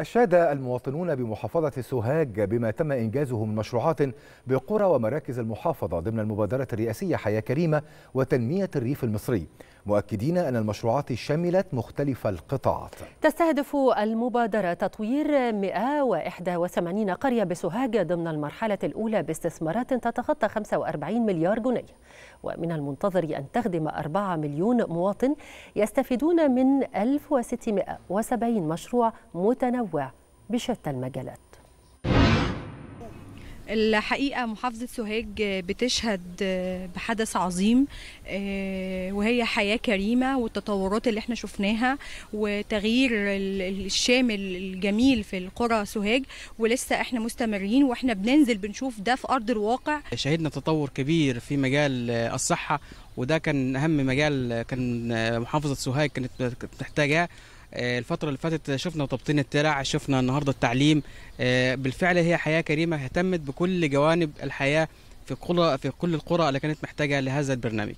أشاد المواطنون بمحافظة سوهاج بما تم إنجازه من مشروعات بقرى ومراكز المحافظة ضمن المبادرة الرئاسية حياة كريمة وتنمية الريف المصري مؤكدين أن المشروعات شملت مختلف القطاعات تستهدف المبادرة تطوير 181 قرية بسوهاج ضمن المرحلة الأولى باستثمارات تتخطى 45 مليار جنيه ومن المنتظر أن تخدم 4 مليون مواطن يستفيدون من 1670 مشروع متنوع بشتى المجالات الحقيقة محافظة سوهاج بتشهد بحدث عظيم آه، وهي حياة كريمة والتطورات اللي احنا شفناها وتغيير الشامل الجميل في القرى سوهاج ولسه احنا مستمرين واحنا بننزل بنشوف ده في أرض الواقع شهدنا تطور كبير في مجال الصحة وده كان أهم مجال كان محافظة سوهاج كانت بتحتاجاه الفتره اللي فاتت شفنا تبطين الترع شفنا النهارده التعليم آه، بالفعل هي حياه كريمه اهتمت بكل جوانب الحياه في كل في كل القرى اللي كانت محتاجه لهذا البرنامج